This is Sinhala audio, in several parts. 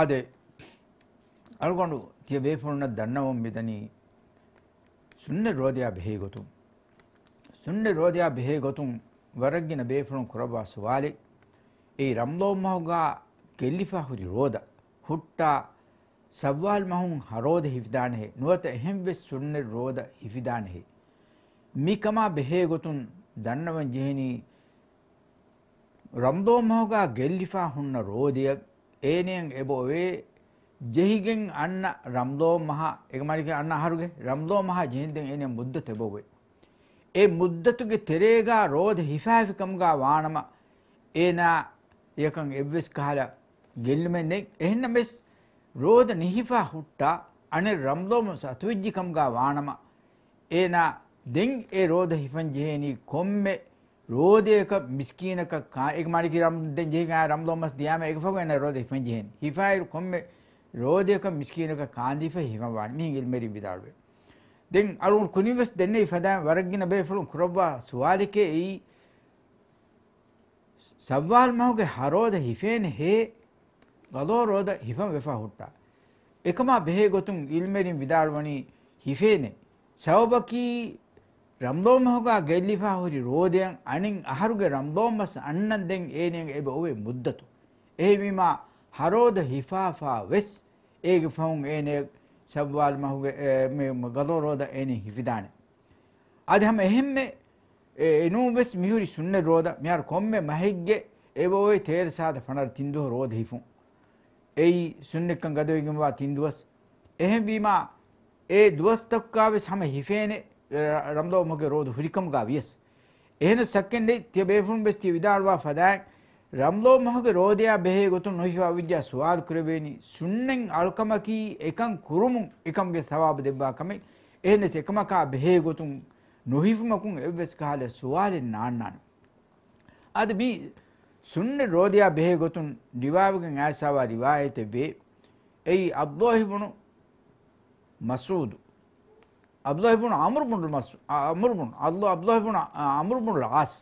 ಆದರೆ ಅಳ್ಕೊಂಡು ವೇಫೋರ್ನ ದಂಡವೊಮ್ಮಿದನಿ ಸುನ್ನೆ ರೋದೆಯ ಬೇಹೇಗೊತು ಸುನ್ನೆ ರೋದೆಯ ಬೇಹೇಗೊತು ವರಗಿನ ಬೇಫುಣ ಕೊರಬ ಸುವಾಲಿ ಈ ರಂಲೋಮಹುಗ ಗೆಲ್ಲಿಫಾ ಹುಜಿ ರೋದ ಹುಟ್ಟ ಸವ್ವಾಲ್ ಮಹುಂ ಹರೋದ ಹಿಫಿದಾನೆ ಹೆ ನುವತ ಎಹೆಂವೆ ಸುನ್ನೆ ರೋದ ಹಿಫಿದಾನೆ ಹೆ ಮಿಕಮ ಬೇಹೇಗೊತುನ್ ದಂಡವನ್ ಜೆಹಿನಿ ರಂಲೋಮಹುಗ ಗೆಲ್ಲಿಫಾ ಹುಣ್ಣ ರೋದೆಯ ඒනියෙන් එබෝ වේ ජෙහිගෙන් අන්න රම්දෝ මහා එකමරික අන්න අහරුගේ රම්දෝ මහා ජෙහින්දෙන් ඒනියෙන් මුද්ද තෙබෝවේ ඒ මුද්දතුගේ තෙරේගා රෝධ හිෆාෆිකම්ගා වානම ඒනා යකන් එව්වෙස් කාල ගෙල්ලුමෙන්නේ එහෙන්න මෙස් රෝධ නිහිෆා හුට්ටා අනේ රම්දෝම සතුවිජ්ජිකම්ගා වානම ඒනා දෙන් ඒ රෝධ හිෆන් ජෙහෙනී කොම්මේ රෝධ එක මිස්කීනක එක මාඩිකි රම් දෙන් ජී ගා රම් ලොමස් දියාම එක ෆග එන රෝධ ඉෆෙන් ජීහෙන් හිෆායි කොම්මෙ රෝධ එක මිස්කීනක කාන්දි ෆ හිම වන් මිහින් ඉල් මෙරි බිදාල්බෙ දෙන් අරුන් කුනිවස් දෙන්නේ ඉෆදා වරගින බේ ෆලුන් කුරබ්වා සුවාලිකේ ඊ සව්වාල් මහුගේ හරෝධ හිෆෙන් හේ ගලෝ රෝධ හිෆම් වෙෆා හුට්ටා එකම බෙහෙ ගොතුන් ඉල්මෙරින් විදාල්වනි හිෆේනේ සවබකී ރަމްލޯމަހުގައި ގެއްލިފަ ހުރި ރޯދެއަށް އަނިން އަހަރުގެ ރަމްލޯމަސް އަންނަން ދެން އޭނެއަށް އެބ އޮވެ މުއްދަތު އެހިވީމާ ހަރޯދަ ހިފާފައި ވެސް ඒގެ ފަހުން އޭނެ ސައްވާލ މަހުގެ ގަލޯ ރޯދަ އޭނެ ހިފިދާނެ އަދި ހަމ އެހެންމެ ނޫވެސް މިހުރި ސުންނެ ރޯދަ މިހާރު ކޮންމެ މަހެއްގެ އެބޮވެ ތޭރެސާދަ ފަނަރ ތިންދުހ ރޯދަ ހިފުން އެއީ ސުންނެއްކަން ގަދަވެގެންވާ ތިންදුވަސް އެހެންވީމާ ඒ දුවස්තක්කාවේ සම හිෆේනේ රම්දෝමක රෝධ හුරිකම්ගා වියස් එහෙන ಸಕ್ಕෙන්ඩි ತಿಯಬೇಫುನ್ ಬೆಸ್ತಿ ವಿದಾಳ್ವಾ ಫದಾಯ್ ರಮ್ಲೋ ಮಹಗ ರೋದಯ ಬೆಹೆ ಗೊತು ನೋಹಿವಾ ವಿದ್ಯಾ ಸುವಾಲ್ ಕುರಬೇನಿ ಸುಣ್ಣೆಂ ಅಳ್ಕಮಕಿ ಏಕಂ ಕುರುಮು ಏಕಂಗೆ ಸವಾಬ ದೆಬ್ಬಾ ಕಮೆ ehne tekmaka behe gotun nohifumakun evves kahale suwale naannan ad mi sunne rodiya behe gotun riwawagen asawa riwayete be ei abdullah ibn masud අබ්ලාහිබුණ අමරමුණු මස් අමරමුණ අල්ලා අබ්ලාහිබුණ අමරමුණු ආස්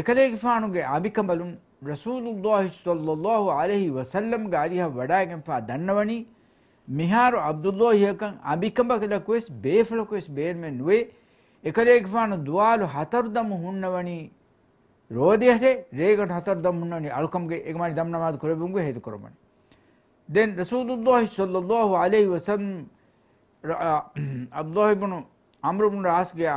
එකලේගිෆානුගේ අභිකමලුන් රසූලුල්ලාහි සල්ලල්ලාහු අලයිහි වසල්ලම් ගාරිහ වඩාගෙන් ෆා දන්නවනි මිහාරු අබ්දුල්ලාහියකන් අභිකමකලකුවෙස් බේෆලකුවෙස් බේර්මෙන් නුවේ එකලේගිෆානු දුවාලු හතරුදම හුන්නවනි රෝදියහේ රේගට හතරුදම හුන්නවනි අල්කම්ගේ එකමනි දම්නමාද කරබුන්ගේ හේතු කරමනි දැන් රසූලුල්ලාහි සල්ලල්ලාහු අලයිහි වසල්ලම් අබ්දෝහිබුණු අම්රුබුණ රාස්ගේ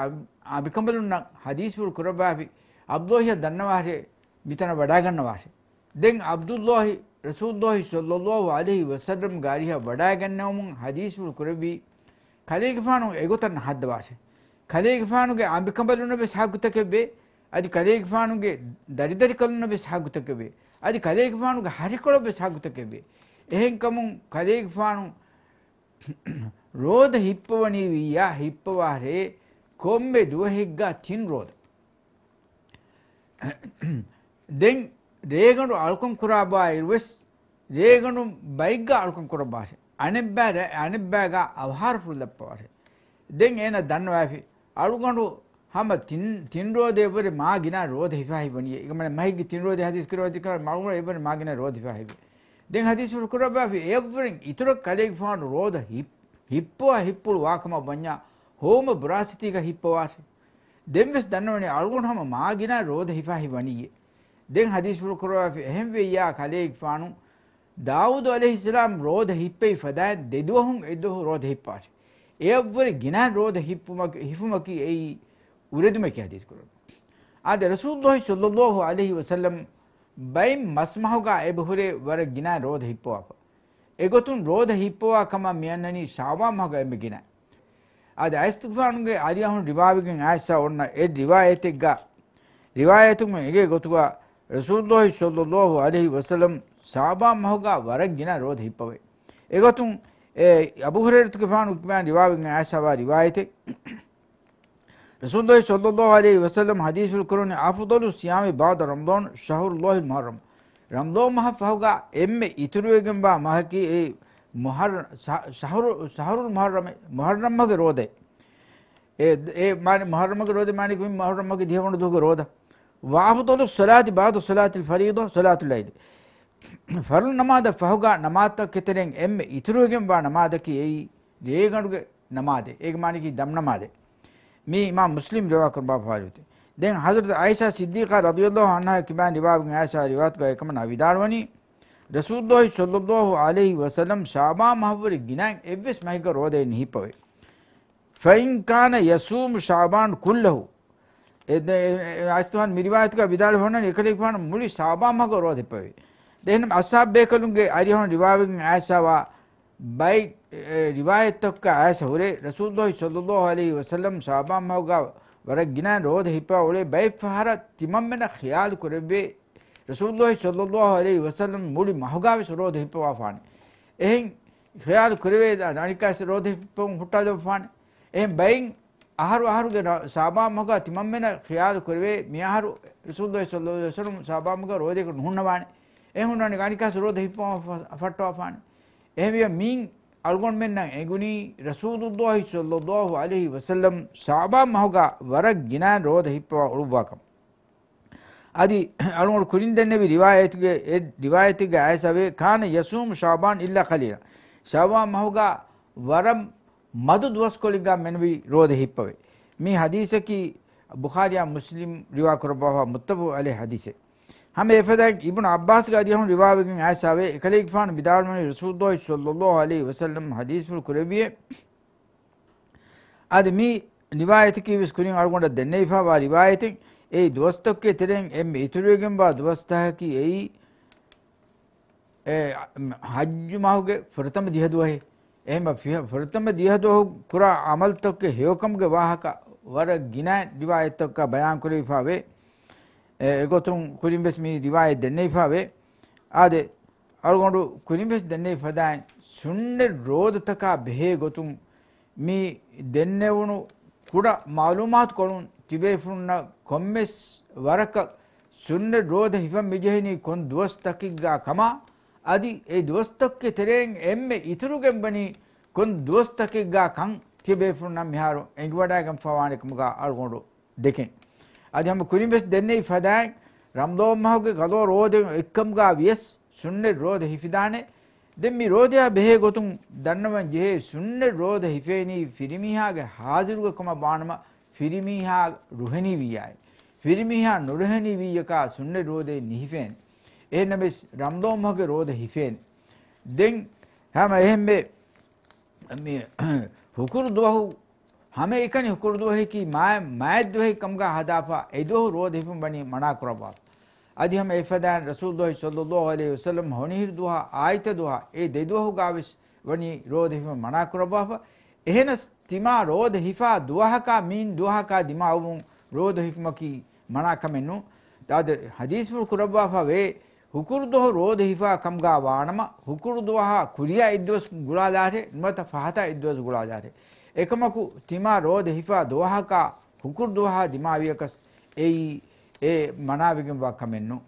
අභිකඹලුන්නක් හදීස්වුරු කරබාපි අබ්දෝහිය දන්නවාහය මිතන වඩාගන්න වාශය. දෙන් අබ්දුල්ලෝහි රසුල්ලෝහි සොල්ලොල්ලෝ අලෙහි වසදරම් ගාරිහ වඩාගන්නවමුන් හදීස්වුරු කරබී කලේගෆානු එගොතන් හද්ද වාශය. කලේගෆානුගේ අභිකඹලුන බෙ සාගුතකබේ අධි කලේගෆානුගේ දරිදරි කලුන බෙ සාගුතකබේ. අධි කලේගෆානුගේ හරිකොළ බෙ සාගුතකබේ. එහෙන්කමුන් කලේගෆානු ರೋಧ ಹಿಪ್ಪವನಿವಿಯ ಹಿಪ್ಪವಾರೆ ಕೊಂಬೆದು ಹೆಗ್ಗ ತಿನ್ರೋಧ ದೆನ್ ರೇಗಣು ಅಳ್ಕೊಂಕುರಾಬ ಇರುವೆಸ್ ರೇಗಣು ಬೈಗ್ಗ ಅಳ್ಕೊಂಕುರಬಾರೆ ಅಣೆಬ್ಬ್ಯಾರ ಅಣೆಬ್ಬ್ಯಾಗ ಅವಹಾರ ಫುಲ್ದಪ್ಪವಾರೆ ದೆನ್ ಏನ ದನ್ನವಾಫಿ ಅಳ್ಕೊಂಡು ಹಮ ತಿನ್ ತಿನ್ರೋದೆ ಬರಿ ಮಾಗಿನ ರೋಧ ಹಿಫಾಹಿ ಬನಿಯೆ ಈಗ ಮನೆ ಮಹಿಗೆ ತಿನ್ರೋದೆ ಹದೀಸ್ ಕಿರೋ ಹದೀಸ್ ಕಿರೋ ಮಗಳು ಇಬ್ಬರು ಮಾಗಿನ ರೋಧ ಹಿಫಾಹಿ ದೆನ್ ಹದೀಸ್ ಕುರಬಾಫಿ ಎವ್ರಿಂಗ್ ಇತರ ಕಲೆಗೆ ಫಾಂಡ್ ರೋಧ ಹಿಪ್ಪ ಹಿಪ್ಪುವ ಹಿಪ್ಪುಳು ವಾಕಮ ಬಣ್ಣ ಹೋಮ ಬುರಾಸಿತೀಗ ಹಿಪ್ಪವಾರಿ ದೆಂವೆಸ್ ದನ್ನವಣೆ ಅಳ್ಗುಣಮ ಮಾಗಿನ ರೋಧ ಹಿಫಾಹಿ ವಣಿಗೆ ದೆಂ ಹದೀಸ್ಫುಳು ಕುರುವ ಎಹೆಂವೆಯ್ಯ ಕಲೇಗ್ ಫಾಣು ದಾವೂದು ಅಲೆಹಿಸ್ಲಾಂ ರೋಧ ಹಿಪ್ಪೈ ಫದಾಯ ದೆದುವಹುಂ ಎದ್ದುಹು ರೋಧ ಹಿಪ್ಪಾರಿ ಎವ್ವರಿ ಗಿನ ರೋಧ ಹಿಪ್ಪುಮಕ್ ಹಿಫುಮಕಿ ಐ ಉರಿದುಮಕಿ ಹದೀಸ್ ಕುರು ಆದ ರಸೂಲ್ಲೋಹಿ ಸಲ್ಲಲ್ಲಾಹು ಅಲಹಿ ವಸಲ್ಲಂ ಬೈ ಮಸ್ಮಹುಗ ಎಬಹುರೆ ವರ ಗಿನ ರೋಧ ಹಿಪ್ಪುವಾಪ ಎಗೊತುನ್ ರೋಧ ಹಿಪ್ಪುವ ಕಮ ಮಿಯನ್ನನಿ ಶಾವಾ ಮಗ ಎಂಬಿಗಿನ ಅದ ಐಸ್ತುಫಾನ್ಗೆ ಅರಿಯಹುನ್ ರಿವಾವಿಗೆ ಆಯ್ಸ ಒನ್ನ ಎ ರಿವಾಯತಿಗ್ಗ ರಿವಾಯತುಮ್ ಎಗೆ ಗೊತುವ ರಸೂಲ್ಲೋಹಿ ಸೊಲ್ಲೋಹು ಅಲಹಿ ವಸಲಂ ಸಾಬಾ ಮಹುಗ ವರಗಿನ ರೋಧ ಹಿಪ್ಪವೆ ಎಗೊತುಂ ಎ ಅಬುಹುರೇರ್ತುಫಾನ್ ಉಕ್ಮ್ಯಾನ್ ರಿವಾವಿಗೆ ಆಯ್ಸವ ರಿವಾಯತೆ ರಸೂಲ್ಲೋಹಿ ಸೊಲ್ಲೋಹು ಅಲಹಿ ವಸಲಂ ಹದೀಸುಲ್ ಕುರುನ್ ಆಫುದಲು ಸಿಯಾಮಿ ಬಾದ ರಂದೋನ್ ಶಹರುಲ್ಲೋಹಿಲ್ ಮೊಹರಂ රම්දෝ මහෆහුගා එම්මෙ ඉතුරුවගෙන් බා මහකි ඒ මොහර සහරු සහරුල් මොහරම මොහරම්මගේ රෝදේ ඒ ඒ මානි මොහරම්මගේ රෝදේ මානි කිම් මොහරම්මගේ දිහවණු දුක රෝද වාහතොලු සලාති බාතු සලාතිල් ෆරීදෝ සලාතුල් ලයිල් ෆරුල් නමාද ෆහුගා නමාත කෙතරෙන් එම්මෙ ඉතුරුවගෙන් බා නමාද කි ඒ දේගණුගේ නමාදේ ඒක මානි කි දම් නමාදේ මේ ඉමාම් මුස්ලිම් රවා කර බා ෆාලුතේ දැන් හසරත අයිෂා සිද්දීකා රදියල්ලාහු අන්හා කිමා රිවාබ්ගෙන් අයිෂා රිවාත් කෝ එකම නවිදාරවනි රසූල්ලාහි සල්ලල්ලාහු අලයිහි වසල්ලම් ශාබා මහවර ගිනාන් එව්ස් මහික රෝදේ නිහිපවේ ෆයින් කාන යසූම් ශාබාන් කුල්ලහු එද අයිස්තුහන් මිරිවායත් කෝ විදාල හොනන එකලෙක් පාන මුලි ශාබා මහක රෝදේ පවේ දෙහනම් අස්සාබ්බේකලුන්ගේ අරිහොන රිවාබ්ගෙන් අයිෂාවා බයි රිවායත් තක්ක අයිෂා හුරේ රසූල්ලාහි සල්ලල්ලාහු අලයිහි වසල්ලම් ශාබා මහගා ವರಗ್ಗಿನಾನ್ ರೋಧ ಹಿಪ್ಪ ಒಳೆ ಬೈಫಹಾರ ತಿಮ್ಮಮ್ಮನ ಖಿಯಾಲು ಕೊರಬೆ ರಸೂಲ್ಲೋಹಿ ಸೊಲ್ಲೋಹ ಅಲೈ ವಸಲಂ ಮೂಡಿ ಮಹುಗಾವಿ ಸುರೋಧ ಹಿಪ್ಪವಾ ಫಾಣೆ ಎಹೆಂ ಖಿಯಾಲು ಕೊರವೆ ನಾಣಿಕಾಸ ರೋಧ ಹಿಪ್ಪ ಹುಟ್ಟಾದ ಫಾಣೆ ಎಹೆಂ ಬೈಂ ಆಹಾರು ಆಹಾರುಗೆ ಸಾಬಾ ಮಗ ತಿಮ್ಮಮ್ಮನ ಖಿಯಾಲು ಕೊರವೆ ಮಿಯಾಹಾರು ರಸೂಲ್ಲೋಹಿ ಸೊಲ್ಲೋ ವಸಲಂ ಸಾಬಾ ಮಗ ರೋಧೆ ಹುಣ್ಣವಾಣೆ ಎ ಹುಣ್ಣಾಣಿ ಗಾಣಿಕಾಸ ರೋಧ ಹಿಪ್ಪ ಫಟ್ಟವಾ ಫಾಣೆ ಎಹೆಂ ಮೀನ್ අල්ගොන් මෙන්නම් එගුණී රසූදුල්ලාහි සල්ලල්ලාහු අලයිහි වසල්ලම් ශාබා මහුග වරක් ගිනා රෝධ හිප්පවා උළුවාකම් අදි අලුන් කුරින්දන්නේවි රිවායතුගේ ඒ රිවායතිගේ ආයසවේ කාන යසූම් ශාබාන් ඉල්ලා කලීල ශාබා මහුග වරම් මදු දුවස්කොලිගා මෙන්වි රෝධ හිප්පවේ මේ හදීසකි බුඛාරියා මුස්ලිම් රිවා කරබවා මුත්තබු අලේ හදීසේ हम एफदाक इब्न अब्बास गारी हम रिवाब गिन आयशा वे इकले इफान बिदाल मन रसूल दो सल्लल्लाहु अलैहि वसल्लम हदीस फुल कुरबी आदमी रिवायत की विस कुरिन अरगोंड देने इफा वा रिवायत ए दोस्तक के तिरें एम इतुरे गिन बा दोस्ता की एई ए हज माहुगे प्रथम दिहदु है एम प्रथम दिहदु कुरा अमल gotum kurimbes mi riwayet dennei fawe ade algondu kurimbes dennei fadain sunne rodhataka behe gotum mi dennevunu kuda malumat kolun tibefunna kommes waraka sunne rodha hifam mijehini kon duwastakigga kama adi e duwastakke tereng emme iturugen bani kon duwastakigga kan tibefunna miharu engwadagam fawanekumuga algondu deken आज हम कुरिम्बेस देने फदांग रमदो महगे गलो रोद इक्कम गा वियस सुन्ने रोद हिफिदाने දෙම්මි රෝධයා බෙහේ ගොතුන් දන්නවන් ජෙහේ සුන්න රෝධ හිපේනී ෆිරිමිහාගේ හාසිරුගකම බානම ෆිරිමිහා රුහණී වියයි. ෆිරිමිහා නොරහණී වීයකා සුන්න රෝධේ නිහිපෙන්. එනබෙස් රම්දෝමහගේ රෝධ හිපෙන්. දෙන් හැම එහෙම්බේ මේ හුකුරු දුවහු हमें दो हुकुर्दोहे कि माय माय कम का हदाफा दो रोद हिफम बनी मना कुरबा अदि हम एफदान रसूल दो सल्लल्लाहु अलैहि वसल्लम होनी दुहा आयत दुहा ए दो गाविस बनी रोद हिफम मना कुरबा एहन तिमा रोद हिफा दुहा का मीन दुहा का दिमाउम रोद हिफम की मना कमेनु ताद हदीस फुल कुरबा फा वे ಹುಕುರ್ದೊಹ ರೋಧ ಹಿಫಾ ಕಮ್ಗಾ ವಾಣಮ ಹುಕುರ್ದೊಹ ಕುರಿಯ ಇದ್ವಸ್ ಗುಳಾದಾರೆ ಮತ ಫಹತ ಇದ್ವಸ್ ಗುಳಾದಾರೆ එකමකු තිමා රෝධ හිපා දෝහකා හුකුර්දුහා දිමාවියකස් එයි ඒ මනාවිගෙන් වක්කමෙන්නු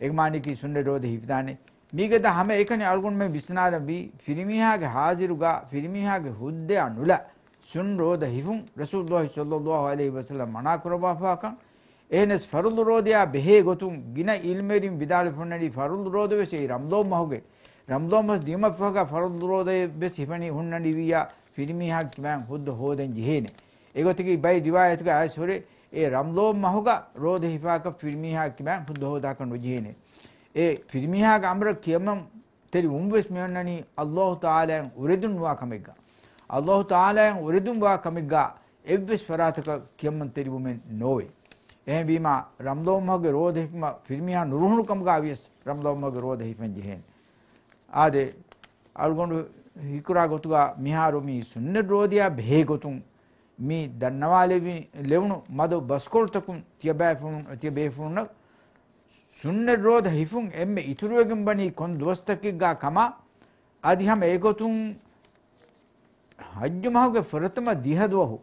එක්මානිකී සුන්ඩ රෝධ හිපදානේ මීගත හම එකන අල්ගුන්ම විස්නාද වී ෆිරිමිහාගේ හාසිරුගා ෆිරිමිහාගේ හුද්දය අනුල සුන් රෝධ හිෆුන් රසුල්ලොහි සොල්ලොල්ලොහ අලෙහි වසල්ලම් මනාකුරබාපාකන් එහෙනස් ෆරුල් රෝධයා බෙහේ ගොතුම් ගින ඉල්මෙරින් විදාලි ෆොන්නඩි ෆරුල් රෝධ වෙසේ රම්දෝම් මහුගේ රම්දෝමස් දීමක් ෆහගා ෆරුල් රෝධය බෙස් හිපනි හුන්නඩි වීයා ފިރިމީހަކްކިމައިން ހުއްދު ހޯދެން ޖިހޭނެ އެގޮތިގެ ބައި ރިވާޔަތުގެ އައިސް ހުރެ ඒ රම්ලෝ මහුග රෝධ හිපාක ෆිල්මිහාකිමෑන් හුද හෝදාක නොජියනේ. ඒ ෆිල්මිහාක අම්ර කියමම් තෙරි උම්වෙස් මෙන්නනී අල්ලොහ තාලයන් උරෙදුන්වා කමෙක්ග. අල්ලොහ තාලයන් උරෙදුම්වා කමෙක්ග එව්වෙස් පරාතක කියම්මන් තෙරිවුමෙන් නොවේ. එහැවීම රම්ලෝමගේ රෝධහිම ෆිල්මිහා නුරුහුණුකම්ග වියස් රම්ලෝමගේ රෝධහිපෙන් ජිහෙන්. ආදේ අල්ගොඩු හිකුරාගොතුවා මිහාරුමී සුන්නරෝධයා බේගොතුන් මී දන්නවාලෙවි ලෙවුණු මදු බස්කොල්තකුන් තියබෑපුුණු තිය බේපුුණ සුන්නරෝධ හිෆුන් එම ඉතුරුවගෙන් බනී කොන් දුවස්තකක්ගා කම අධිහම ඒගොතුන් හජ්්‍ය මහුගේ ෆරතම දිහදුවහු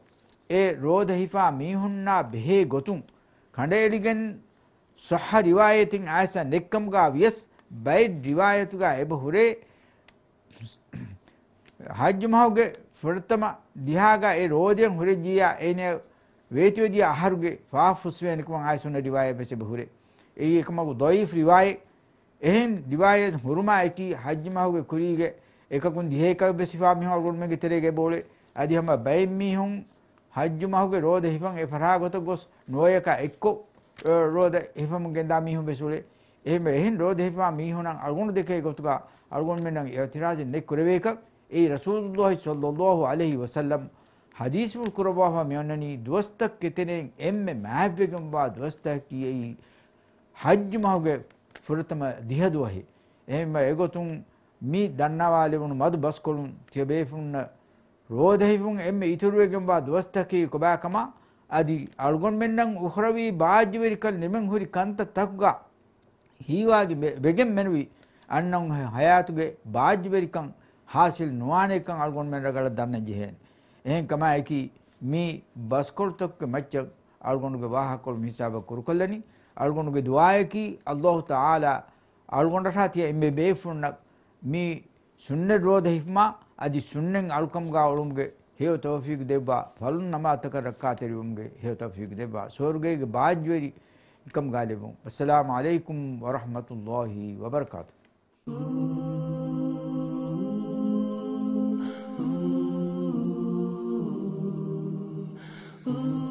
ඒ රෝධ හිෆා මීහුන්නා බෙහේ ගොතුන් කඩේලිගෙන් සොහ රිවායතින් ඇස නෙක්කම්ගා වියස් බයි රිවායතුගා එබ හුරේ ಹಾಜ್ಯುಮಾಹುಗೆ ಫುರ್ತಮ ದಿಹಾಗ ಎ ರೋಜೆ ಹುರಿಜಿಯ ಏನೇ ವೇತಿಯೋದಿಯ ಆಹಾರುಗೆ ಫಾಫುಸ್ವೆ ಅನಿಕುಮ ಆಯ್ಸುನ ಡಿವಾಯ ಬೆಚೆ ಬಹುರೆ ಎ ಏಕಮಗು ದೊಯಿಫ್ ರಿವಾಯೆ එහෙන් දිවාය හුරුමා එකී හජ්ජමහුගේ කුරීගේ එකකුන් දිහේක බෙසිවා මිහ වරුමගේ තෙරේගේ බෝලේ আদি හැම බැයි මිහුන් හජ්ජමහුගේ රෝද හිපන් ඒ පරාගත ගොස් නොයක එක්ක රෝද හිපම ගෙන්දා මිහුන් බෙසුලේ එහෙම එහෙන් රෝද හිපා මිහුණන් අල්ගොන් දෙකේ ගොතුකා අල්ගොන් මෙන්නම් ඒ තිරාජෙන් නෙක් කරවේක ඒ රසූදුල්ලාහි සල්ලල්ලාහු අලෙහි වසල්ලම් හදීස්මුල් කුරබාහ මෙවන්නනි දුවස්තක් කෙතෙනෙන් එම්ම මෑබ්වකම්වා දුවස්තක් කියයි හජ්ජ මහුගේ ෆුරතම දිහදුවහි එහෙම ඒගොතුන් මී දන්නවාලෙවුණු මදු බස්කොළුන් තියබේෆුන්න රෝධහිෆුන් එම ඉතුරුවකම්වා දුවස්තකී කොබෑකම අදි අල්ගොන් මෙන්නම් උහරවී භාජ්‍යවරි කල් නෙමෙන් හුරි කන්ත තක්ගා හීවාගේ බෙගෙන් මෙනුවී අන්නන් හයාතුගේ භාජ්‍යවරිකන් हासिल नुआने का अलगों में रगड़ दाने जिहेन ऐं कमाए कि मी बस कर तो के मच्छर अलगों के वाह को हिसाब कर कर लेनी अलगों के दुआए कि अल्लाह ताला अलगों ने साथ ये बेफुन नक मी सुन्ने रोध हिफ़मा अजी सुन्ने अलकम गा अलगों के हे तफीक देवा फलन नमात कर रखा तेरी उनके हेव तफीक देवा सोर्गे के बाज जोरी कम गालिबों असलामुअलैकुम वरहमतुल्लाही वबरकातुहू Ooh.